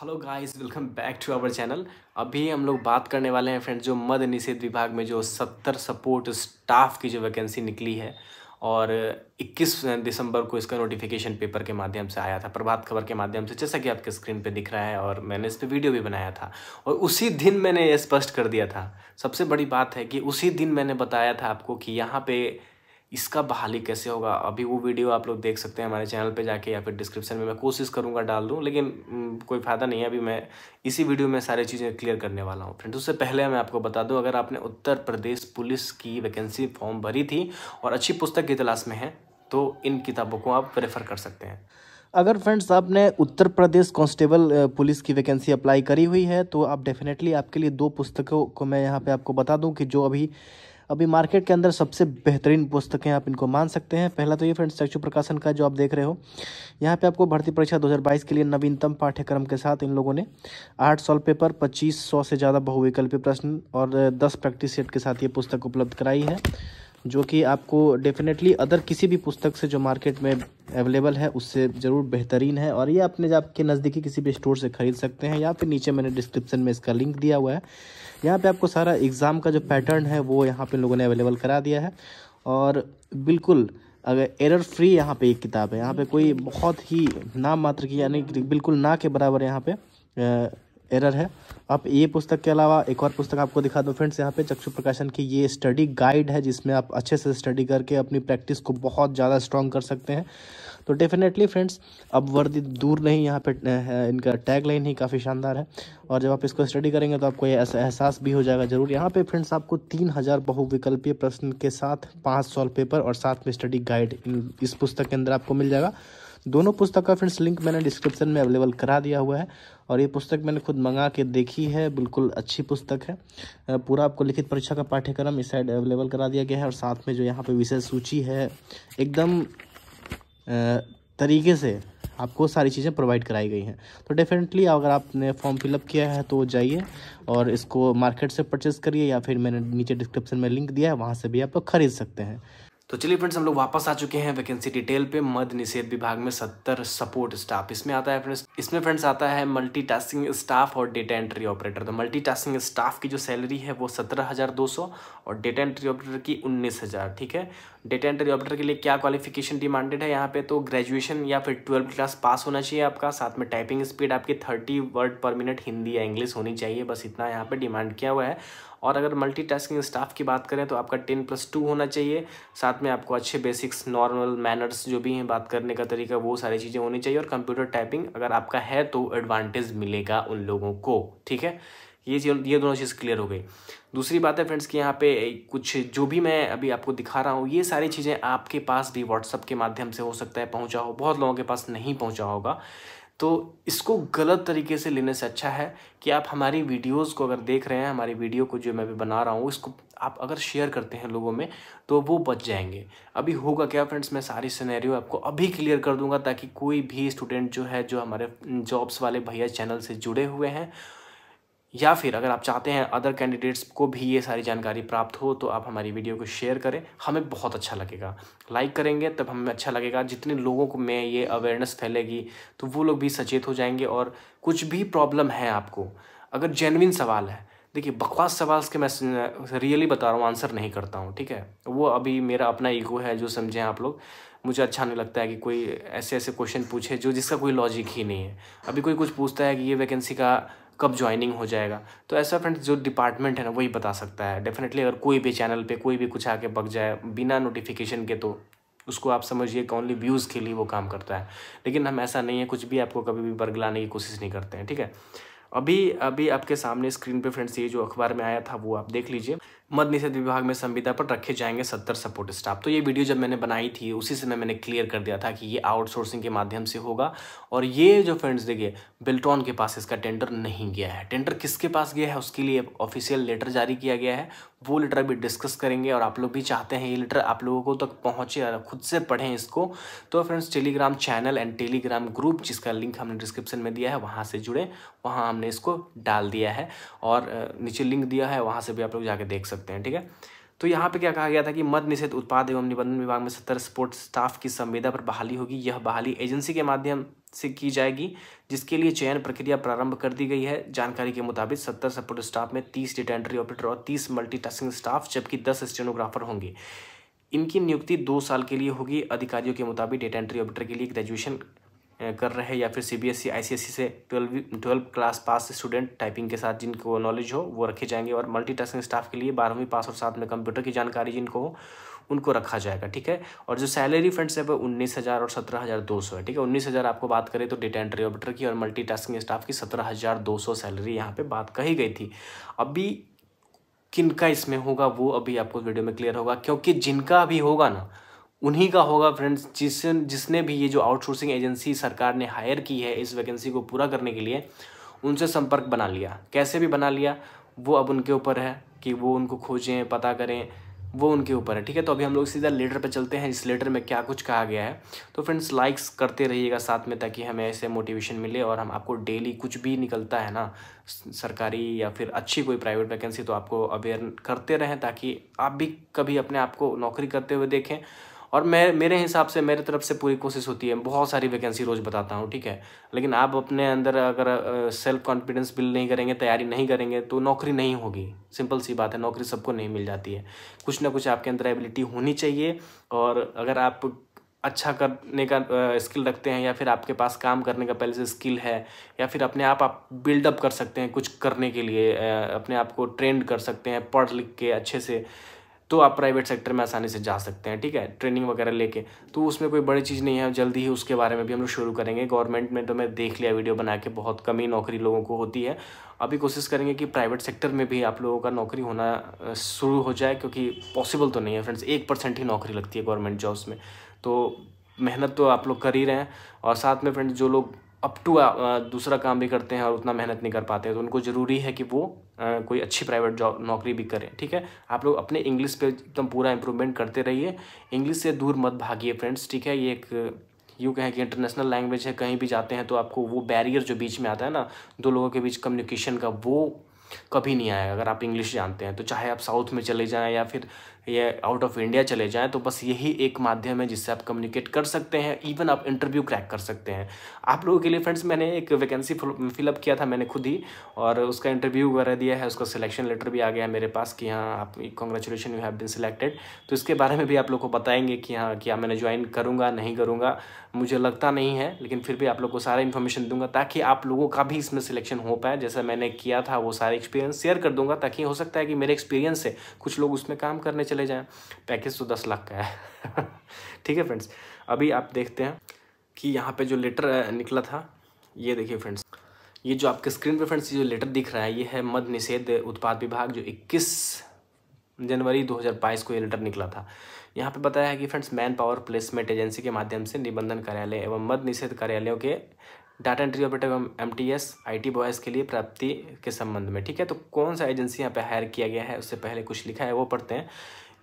hello guys welcome back to our channel अभी हम लोग बात करने वाले हैं फ्रेंड्स जो मद निषेध विभाग में जो सत्तर सपोर्ट स्टाफ की जो वैकेंसी निकली है और 21 दिसंबर को इसका नोटिफिकेशन पेपर के माध्यम से आया था प्रभात खबर के माध्यम से जैसा कि आपके स्क्रीन पे दिख रहा है और मैंने इस पर वीडियो भी बनाया था और उसी दिन मैंने ये स्पष्ट कर दिया था सबसे बड़ी बात है कि उसी दिन मैंने बताया था आपको कि यहाँ पे इसका बहाली कैसे होगा अभी वो वीडियो आप लोग देख सकते हैं हमारे चैनल पे जाके या फिर डिस्क्रिप्शन में मैं कोशिश करूँगा डाल दूँ लेकिन कोई फ़ायदा नहीं है अभी मैं इसी वीडियो में सारी चीज़ें क्लियर करने वाला हूँ फ्रेंड्स उससे पहले मैं आपको बता दूँ अगर आपने उत्तर प्रदेश पुलिस की वैकेंसी फॉर्म भरी थी और अच्छी पुस्तक की तलाश में है तो इन किताबों को आप प्रेफर कर सकते हैं अगर फ्रेंड्स आपने उत्तर प्रदेश कांस्टेबल पुलिस की वैकेंसी अप्लाई करी हुई है तो आप डेफिनेटली आपके लिए दो पुस्तकों को मैं यहाँ पे आपको बता दूँ कि जो अभी अभी मार्केट के अंदर सबसे बेहतरीन पुस्तकें आप इनको मान सकते हैं पहला तो ये फ्रेंड्स चक्षु प्रकाशन का जो आप देख रहे हो यहाँ पे आपको भर्ती परीक्षा 2022 के लिए नवीनतम पाठ्यक्रम के साथ इन लोगों ने आठ सॉल्व पेपर पच्चीस सौ से ज़्यादा बहुविकल्पी प्रश्न और दस प्रैक्टिस सेट के साथ ये पुस्तक उपलब्ध कराई है जो कि आपको डेफिनेटली अदर किसी भी पुस्तक से जो मार्केट में अवेलेबल है उससे ज़रूर बेहतरीन है और ये अपने आपके नज़दीकी किसी भी स्टोर से ख़रीद सकते हैं या फिर नीचे मैंने डिस्क्रिप्शन में इसका लिंक दिया हुआ है यहाँ पे आपको सारा एग्ज़ाम का जो पैटर्न है वो यहाँ पे लोगों ने अवेलेबल करा दिया है और बिल्कुल अगर एरर फ्री यहाँ पर एक किताब है यहाँ पर कोई बहुत ही नाम मात्र की यानी बिल्कुल ना के बराबर यहाँ पर एरर है आप ये पुस्तक के अलावा एक और पुस्तक आपको दिखा दो फ्रेंड्स यहाँ पे चक्षु प्रकाशन की ये स्टडी गाइड है जिसमें आप अच्छे से स्टडी करके अपनी प्रैक्टिस को बहुत ज़्यादा स्ट्रॉन्ग कर सकते हैं तो डेफिनेटली फ्रेंड्स अब वर्दी दूर नहीं यहाँ पे इनका टैग लाइन ही काफ़ी शानदार है और जब आप इसको स्टडी करेंगे तो आपको ये एहसास भी हो जाएगा ज़रूर यहाँ पे फ्रेंड्स आपको तीन हज़ार बहुविकल्पीय प्रश्न के साथ पाँच सॉल्व पेपर और साथ में स्टडी गाइड इस पुस्तक के अंदर आपको मिल जाएगा दोनों पुस्तक का फ्रेंड्स लिंक मैंने डिस्क्रिप्शन में अवेलेबल करा दिया हुआ है और ये पुस्तक मैंने खुद मंगा के देखी है बिल्कुल अच्छी पुस्तक है पूरा आपको लिखित परीक्षा का पाठ्यक्रम इस साइड अवेलेबल करा दिया गया है और साथ में जो यहाँ पर विषय सूची है एकदम तरीके से आपको सारी चीज़ें प्रोवाइड कराई गई हैं तो डेफिनेटली अगर आपने फॉर्म फिलअप किया है तो जाइए और इसको मार्केट से परचेज़ करिए या फिर मैंने नीचे डिस्क्रिप्शन में लिंक दिया है वहाँ से भी आप खरीद सकते हैं तो चलिए फ्रेंड्स हम लोग वापस आ चुके हैं वैकेंसी डिटेल पे मद निषेध विभाग में सत्तर सपोर्ट स्टाफ इसमें आता है फ्रेंड्स इसमें फ्रेंड्स आता है मल्टीटास्किंग स्टाफ और डेटा एंट्री ऑपरेटर तो मल्टीटास्किंग स्टाफ की जो सैलरी है वो सत्रह हज़ार दो सौ और डेटा एंट्री ऑपरेटर की उन्नीस हज़ार ठीक है डेटा एंट्री ऑपरेटर के लिए क्या क्वालिफिकेशन डिमांडेड है यहाँ पे तो ग्रेजुएशन या फिर ट्वेल्थ क्लास पास होना चाहिए आपका साथ में टाइपिंग स्पीड आपकी thirty word per minute Hindi या इंग्लिश होनी चाहिए बस इतना यहाँ पे डिमांड किया हुआ है और अगर मल्टीटास्किंग स्टाफ की बात करें तो आपका टेन प्लस टू होना चाहिए साथ में आपको अच्छे बेसिक्स नॉर्मल मैनर्स जो भी हैं बात करने का तरीका वो सारी चीज़ें होनी चाहिए और कंप्यूटर टाइपिंग अगर आपका है तो एडवांटेज मिलेगा उन लोगों को ठीक है ये ये दोनों चीज़ क्लियर हो गई दूसरी बात है फ्रेंड्स कि यहाँ पे कुछ जो भी मैं अभी आपको दिखा रहा हूँ ये सारी चीज़ें आपके पास भी व्हाट्सअप के माध्यम से हो सकता है पहुँचा हो बहुत लोगों के पास नहीं पहुँचा होगा तो इसको गलत तरीके से लेने से अच्छा है कि आप हमारी वीडियोस को अगर देख रहे हैं हमारी वीडियो को जो मैं भी बना रहा हूँ इसको आप अगर शेयर करते हैं लोगों में तो वो बच जाएंगे अभी होगा क्या फ्रेंड्स मैं सारी सिनेरियो आपको अभी क्लियर कर दूंगा ताकि कोई भी स्टूडेंट जो है जो हमारे जॉब्स वाले भैया चैनल से जुड़े हुए हैं या फिर अगर आप चाहते हैं अदर कैंडिडेट्स को भी ये सारी जानकारी प्राप्त हो तो आप हमारी वीडियो को शेयर करें हमें बहुत अच्छा लगेगा लाइक करेंगे तब हमें अच्छा लगेगा जितने लोगों को में ये अवेयरनेस फैलेगी तो वो लोग भी सचेत हो जाएंगे और कुछ भी प्रॉब्लम है आपको अगर जेनविन सवाल है देखिए बकवास सवाल के मैं रियली बता रहा हूँ आंसर नहीं करता हूँ ठीक है वो अभी मेरा अपना ईगो है जो समझें आप लोग मुझे अच्छा नहीं लगता है कि कोई ऐसे ऐसे क्वेश्चन पूछे जो जिसका कोई लॉजिक ही नहीं है अभी कोई कुछ पूछता है कि ये वैकेंसी का कब ज्वाइनिंग हो जाएगा तो ऐसा फ्रेंड्स जो डिपार्टमेंट है ना वही बता सकता है डेफिनेटली अगर कोई भी चैनल पे कोई भी कुछ आके बग जाए बिना नोटिफिकेशन के तो उसको आप समझिए कि ओनली व्यूज़ के लिए वो काम करता है लेकिन हम ऐसा नहीं है कुछ भी आपको कभी भी लाने की कोशिश नहीं करते हैं ठीक है अभी अभी आपके सामने स्क्रीन पे फ्रेंड्स ये जो अखबार में आया था वो आप देख लीजिए मद निषेध विभाग में संविदा पर रखे जाएंगे सत्तर सपोर्ट स्टाफ तो ये वीडियो जब मैंने बनाई थी उसी समय मैंने क्लियर कर दिया था कि ये आउटसोर्सिंग के माध्यम से होगा और ये जो फ्रेंड्स देखिए बिल्टॉन के पास इसका टेंडर नहीं गया है टेंडर किसके पास गया है उसके लिए ऑफिशियल लेटर जारी किया गया है वो लेटर भी डिस्कस करेंगे और आप लोग भी चाहते हैं ये लेटर आप लोगों को तक पहुँचे और खुद से पढ़ें इसको तो friends Telegram channel and Telegram group जिसका लिंक हमने डिस्क्रिप्शन में दिया है वहाँ से जुड़े वहाँ हमने इसको डाल दिया है और नीचे लिंक दिया है वहाँ से भी आप लोग जाके देख सकते सकते हैं ठीक है तो यहाँ पे क्या कहा गया था कि मद निषेध उत्पाद एवं निबंधन विभाग में सत्तर स्पोर्ट स्टाफ की संविदा पर बहाली होगी यह बहाली एजेंसी के माध्यम से की जाएगी जिसके लिए चयन प्रक्रिया प्रारंभ कर दी गई है जानकारी के मुताबिक सत्तर सपोर्ट स्टाफ में तीस डिटेंट्री ऑपरेटर और तीस मल्टीटास्किंग स्टाफ जबकि दस स्टेनोग्राफर होंगे इनकी नियुक्ति दो साल के लिए होगी अधिकारियों के मुताबिक डेटा एंट्री ऑपरेटर के लिए ग्रेजुएशन कर रहे हैं या फिर C B S E I C S E से twelve twelve class pass student typing के साथ जिनको नॉलेज हो वो रखे जाएंगे और मल्टीटास्किंग स्टाफ के लिए बारहवीं पास और साथ में कंप्यूटर की जानकारी जिनको हो उनको रखा जाएगा ठीक है और जो सैलरी फंड्स है वो उन्नीस हज़ार और सत्रह हज़ार दो सौ है ठीक है उन्नीस हज़ार आपको बात करें तो डेटा एंट्री ऑपरेटर की और मल्टी टास्किंग स्टाफ की सत्रह हज़ार दो सौ सैलरी यहाँ पर बात कही गई थी अभी किनका इसमें होगा वो अभी आपको वीडियो में क्लियर होगा क्योंकि जिनका अभी होगा ना उन्हीं का होगा फ्रेंड्स जिस जिसने भी ये जो आउटसोर्सिंग एजेंसी सरकार ने हायर की है इस वैकेंसी को पूरा करने के लिए उनसे संपर्क बना लिया कैसे भी बना लिया वो अब उनके ऊपर है कि वो उनको खोजें पता करें वो उनके ऊपर है ठीक है तो अभी हम लोग सीधा लेटर पर चलते हैं इस लेटर में क्या कुछ कहा गया है तो फ्रेंड्स लाइक्स करते रहिएगा साथ में ताकि हमें ऐसे मोटिवेशन मिले और हम आपको डेली कुछ भी निकलता है ना सरकारी या फिर अच्छी कोई प्राइवेट वैकेंसी तो आपको अवेयर करते रहें ताकि आप भी कभी अपने आप को नौकरी करते हुए देखें और मैं मेरे हिसाब से मेरे तरफ से पूरी कोशिश होती है बहुत सारी वैकेंसी रोज़ बताता हूँ ठीक है लेकिन आप अपने अंदर अगर सेल्फ कॉन्फिडेंस बिल्ड नहीं करेंगे तैयारी नहीं करेंगे तो नौकरी नहीं होगी सिंपल सी बात है नौकरी सबको नहीं मिल जाती है कुछ ना कुछ आपके अंदर एबिलिटी होनी चाहिए और अगर आप अच्छा करने का स्किल रखते हैं या फिर आपके पास काम करने का पहले से स्किल है या फिर अपने आप आप बिल्डअप कर सकते हैं कुछ करने के लिए अपने आप को ट्रेंड कर सकते हैं पढ़ लिख के अच्छे से तो आप प्राइवेट सेक्टर में आसानी से जा सकते हैं ठीक है ट्रेनिंग वगैरह लेके तो उसमें कोई बड़ी चीज़ नहीं है जल्दी ही उसके बारे में भी हम लोग शुरू करेंगे गवर्नमेंट में तो मैं देख लिया वीडियो बना के बहुत कम ही नौकरी लोगों को होती है अभी कोशिश करेंगे कि प्राइवेट सेक्टर में भी आप लोगों का नौकरी होना शुरू हो जाए क्योंकि पॉसिबल तो नहीं है फ्रेंड्स एक परसेंट ही नौकरी लगती है गवर्नमेंट जॉब्स में तो मेहनत तो आप लोग कर ही रहे हैं और साथ में फ्रेंड्स जो लोग अप टू uh, दूसरा काम भी करते हैं और उतना मेहनत नहीं कर पाते तो उनको ज़रूरी है कि वो आ, कोई अच्छी प्राइवेट जॉब नौकरी भी करें ठीक है आप लोग अपने इंग्लिश पे एकदम पूरा इम्प्रूवमेंट करते रहिए इंग्लिश से दूर मत भागिए फ्रेंड्स ठीक है ये एक यूँ कहें कि इंटरनेशनल लैंग्वेज है कहीं भी जाते हैं तो आपको वो बैरियर जो बीच में आता है ना दो लोगों के बीच कम्युनिकेशन का वो कभी नहीं आएगा अगर आप इंग्लिश जानते हैं तो चाहे आप साउथ में चले जाएं या फिर ये आउट ऑफ इंडिया चले जाएँ तो बस यही एक माध्यम है जिससे आप कम्युनिकेट कर सकते हैं इवन आप इंटरव्यू क्रैक कर सकते हैं आप लोगों के लिए फ्रेंड्स मैंने एक वैकेंसी फिलअप किया था मैंने खुद ही और उसका इंटरव्यू वगैरह दिया है उसका सिलेक्शन लेटर भी आ गया है मेरे पास कि हाँ आप congratulation you have bin selected तो इसके बारे में भी आप लोग को बताएंगे कि हाँ क्या मैंने ज्वाइन करूँगा नहीं करूँगा मुझे लगता नहीं है लेकिन फिर भी आप लोग को सारा इन्फॉर्मेशन दूंगा ताकि आप लोगों का भी इसमें सिलेक्शन हो पाए जैसा मैंने किया था वो सारे एक्सपीरियंस शेयर कर दूंगा ताकि हो सकता है कि मेरे एक्सपीरियंस से कुछ लोग उसमें काम करने चले चले जाएँ पैकेज तो दस लाख का है ठीक है फ्रेंड्स अभी आप देखते हैं कि यहाँ पे जो लेटर निकला था ये देखिए फ्रेंड्स ये जो आपके स्क्रीन पे फ्रेंड्स ये जो लेटर दिख रहा है ये है मध्य निषेध उत्पाद विभाग जो 21 जनवरी 2022 को ये लेटर निकला था यहाँ पे बताया है कि friends man power placement agency के माध्यम से निबंधन कार्यालय एवं मध्य निषेध कार्यालयों के डाटा एंट्री ऑपरेटर एवं एम टी एस बॉयज़ के लिए प्राप्ति के संबंध में ठीक है तो कौन सा एजेंसी यहाँ पर हायर किया गया है उससे पहले कुछ लिखा है वो पढ़ते हैं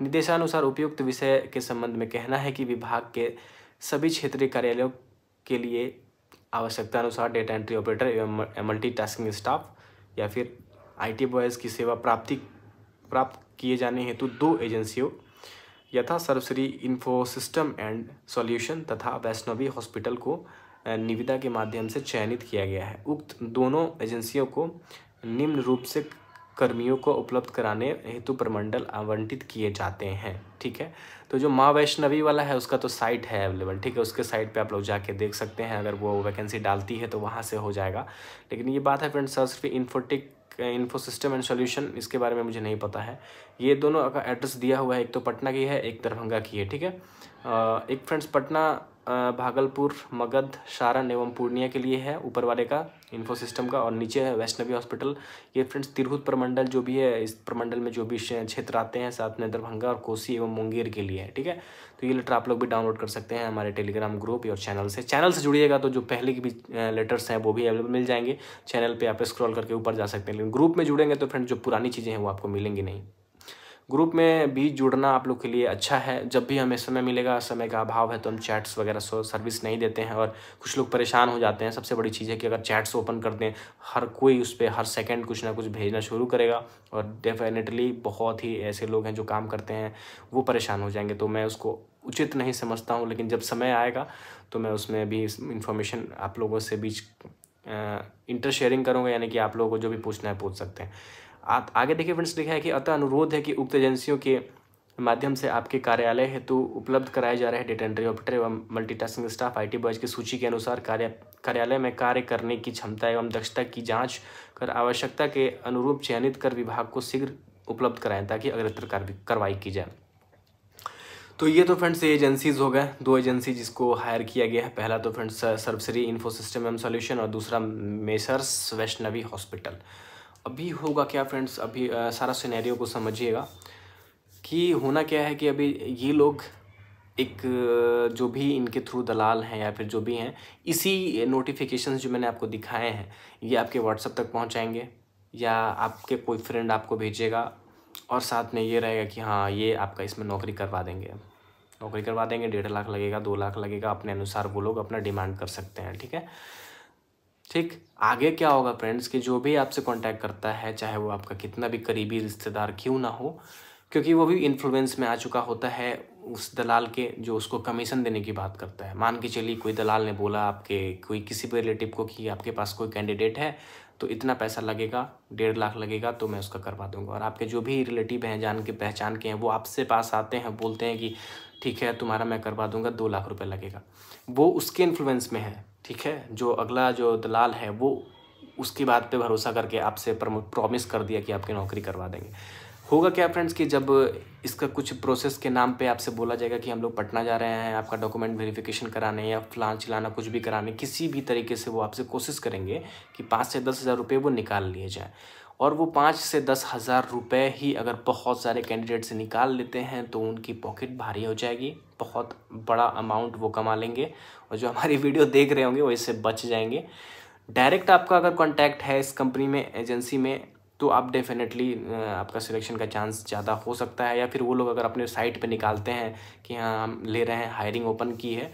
निर्देशानुसार उपयुक्त विषय के संबंध में कहना है कि विभाग के सभी क्षेत्रीय कार्यालयों के लिए आवश्यकता अनुसार डेटा एंट्री ऑपरेटर एवं मल्टी टास्किंग स्टाफ या फिर आईटी बॉयज़ की सेवा प्राप्ति प्राप्त किए जाने हेतु दो एजेंसियों यथा सर्वश्री इन्फो सिस्टम एंड सॉल्यूशन तथा वैष्णवी हॉस्पिटल को निविदा के माध्यम से चयनित किया गया है उक्त दोनों एजेंसियों को निम्न रूप से कर्मियों को उपलब्ध कराने हेतु प्रमंडल आवंटित किए जाते हैं ठीक है तो जो माँ वैष्णवी वाला है उसका तो साइट है अवेलेबल ठीक है उसके साइट पे आप लोग जाके देख सकते हैं अगर वो वैकेंसी डालती है तो वहाँ से हो जाएगा लेकिन ये बात है फ्रेंड्स सर सिर्फ इन्फोटिक इन्फो सिस्टम एंड सोल्यूशन इसके बारे में मुझे नहीं पता है ये दोनों का एड्रेस दिया हुआ है एक तो पटना की है एक दरभंगा की है ठीक है एक फ्रेंड्स पटना भागलपुर मगध सारण एवं पूर्णिया के लिए है ऊपर वाले का इन्फो सिस्टम का और नीचे है वैष्णवी हॉस्पिटल ये फ्रेंड्स तिरहुत प्रमंडल जो भी है इस प्रमंडल में जो भी क्षेत्र आते हैं साथ में दरभंगा और कोसी एवं मुंगेर के लिए है ठीक है तो ये लेटर आप लोग भी डाउनलोड कर सकते हैं हमारे टेलीग्राम ग्रुप और चैनल से चैनल से जुड़िएगा तो जो पहले की भी लेटर्स हैं वो भी अवेलेबल मिल जाएंगे चैनल पर आप स्क्रॉल करके ऊपर जा सकते हैं लेकिन ग्रुप में जुड़ेंगे तो फ्रेंड जो पुरानी चीज़ें हैं वो आपको मिलेंगी नहीं ग्रुप में भी जुड़ना आप लोग के लिए अच्छा है जब भी हमें समय मिलेगा समय का अभाव है तो हम चैट्स वगैरह सर्विस नहीं देते हैं और कुछ लोग परेशान हो जाते हैं सबसे बड़ी चीज़ है कि अगर चैट्स ओपन कर दें हर कोई उस पर हर सेकेंड कुछ ना कुछ भेजना शुरू करेगा और डेफिनेटली बहुत ही ऐसे लोग हैं जो काम करते हैं वो परेशान हो जाएंगे तो मैं उसको उचित नहीं समझता हूँ लेकिन जब समय आएगा तो मैं उसमें भी इन्फॉर्मेशन आप लोगों से बीच इंटर शेयरिंग करूँगा यानी कि आप लोगों को जो भी पूछना है पूछ सकते हैं आप आगे देखिए फ्रेंड्स लिखा है कि अतः अनुरोध है कि उक्त एजेंसियों के माध्यम से आपके कार्यालय हेतु उपलब्ध कराए जा रहे हैं डेटा एंट्री ऑपरेटर एवं मल्टीटास्किंग स्टाफ आईटी बॉयज की सूची के अनुसार कार्य कार्यालय में कार्य करने की क्षमता एवं दक्षता की जांच कर आवश्यकता के अनुरूप चयनित कर विभाग को शीघ्र उपलब्ध कराएं ताकि अग्रतर कार्रवाई की जाए तो ये तो फ्रेंड्स एजेंसीज हो गए दो एजेंसी जिसको हायर किया गया है पहला तो फ्रेंड्स सर्वश्री इन्फो सिस्टम एवं सोल्यूशन और दूसरा मेसर्स वैष्णवी हॉस्पिटल अभी होगा क्या फ्रेंड्स अभी आ, सारा सिनेरियो को समझिएगा कि होना क्या है कि अभी ये लोग एक जो भी इनके थ्रू दलाल हैं या फिर जो भी हैं इसी नोटिफिकेशन जो मैंने आपको दिखाए हैं ये आपके व्हाट्सअप तक पहुँचाएँगे या आपके कोई फ्रेंड आपको भेजेगा और साथ में ये रहेगा कि हाँ ये आपका इसमें नौकरी करवा देंगे नौकरी करवा देंगे डेढ़ लाख लगेगा दो लाख लगेगा अपने अनुसार वो लोग अपना डिमांड कर सकते हैं ठीक है ठीक आगे क्या होगा फ्रेंड्स कि जो भी आपसे कांटेक्ट करता है चाहे वो आपका कितना भी करीबी रिश्तेदार क्यों ना हो क्योंकि वो भी इन्फ्लुएंस में आ चुका होता है उस दलाल के जो उसको कमीशन देने की बात करता है मान के चलिए कोई दलाल ने बोला आपके कोई किसी भी रिलेटिव को कि आपके पास कोई कैंडिडेट है तो इतना पैसा लगेगा डेढ़ लाख लगेगा तो मैं उसका करवा दूंगा और आपके जो भी रिलेटिव हैं जान के पहचान के हैं वो आपसे पास आते हैं बोलते हैं कि ठीक है तुम्हारा मैं करवा दूंगा दो लाख रुपये लगेगा वो उसके इन्फ्लुएंस में है ठीक है जो अगला जो दलाल है वो उसकी बात पर भरोसा करके आपसे प्रॉमिस कर दिया कि आपकी नौकरी करवा देंगे होगा क्या फ्रेंड्स कि जब इसका कुछ प्रोसेस के नाम पे आपसे बोला जाएगा कि हम लोग पटना जा रहे हैं आपका डॉक्यूमेंट वेरिफिकेशन कराने या फ्लान चिलाना कुछ भी कराने किसी भी तरीके से वो आपसे कोशिश करेंगे कि पाँच से दस हज़ार रुपये वो निकाल लिए जाए और वो पाँच से दस हज़ार रुपये ही अगर बहुत सारे कैंडिडेट से निकाल लेते हैं तो उनकी पॉकेट भारी हो जाएगी बहुत बड़ा अमाउंट वो कमा लेंगे और जो हमारी वीडियो देख रहे होंगे वो इससे बच जाएंगे डायरेक्ट आपका अगर कॉन्टैक्ट है इस कंपनी में एजेंसी में तो आप डेफिनेटली आपका सिलेक्शन का चांस ज़्यादा हो सकता है या फिर वो लोग अगर अपने साइट पे निकालते हैं कि हाँ हम ले रहे हैं हायरिंग ओपन की है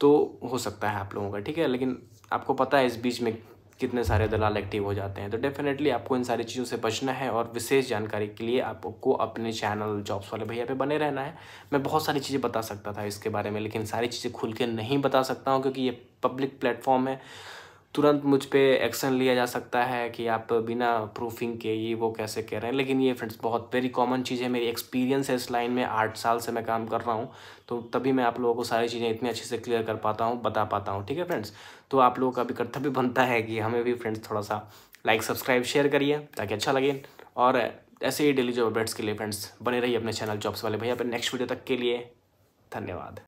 तो हो सकता है आप लोगों का ठीक है लेकिन आपको पता है इस बीच में कितने सारे दलाल एक्टिव हो जाते हैं तो डेफिनेटली आपको इन सारी चीज़ों से बचना है और विशेष जानकारी के लिए आपको अपने चैनल जॉब्स वाले भैया पे बने रहना है मैं बहुत सारी चीज़ें बता सकता था इसके बारे में लेकिन सारी चीज़ें खुल के नहीं बता सकता हूँ क्योंकि ये पब्लिक प्लेटफॉर्म है तुरंत मुझ पर एक्शन लिया जा सकता है कि आप बिना प्रूफिंग के ये वो कैसे कह रहे हैं लेकिन ये फ्रेंड्स बहुत वेरी कॉमन चीज़ है मेरी एक्सपीरियंस है इस लाइन में आठ साल से मैं काम कर रहा हूँ तो तभी मैं आप लोगों को सारी चीज़ें इतनी अच्छे से क्लियर कर पाता हूँ बता पाता हूँ ठीक है फ्रेंड्स तो आप लोगों का भी कर्तव्य बनता है कि हमें भी फ्रेंड्स थोड़ा सा लाइक सब्सक्राइब शेयर करिए ताकि अच्छा लगे और ऐसे ही डेली जॉब अपडेट्स के लिए फ्रेंड्स बने रहिए अपने चैनल जॉब्स वाले भैया पर नेक्स्ट वीडियो तक के लिए धन्यवाद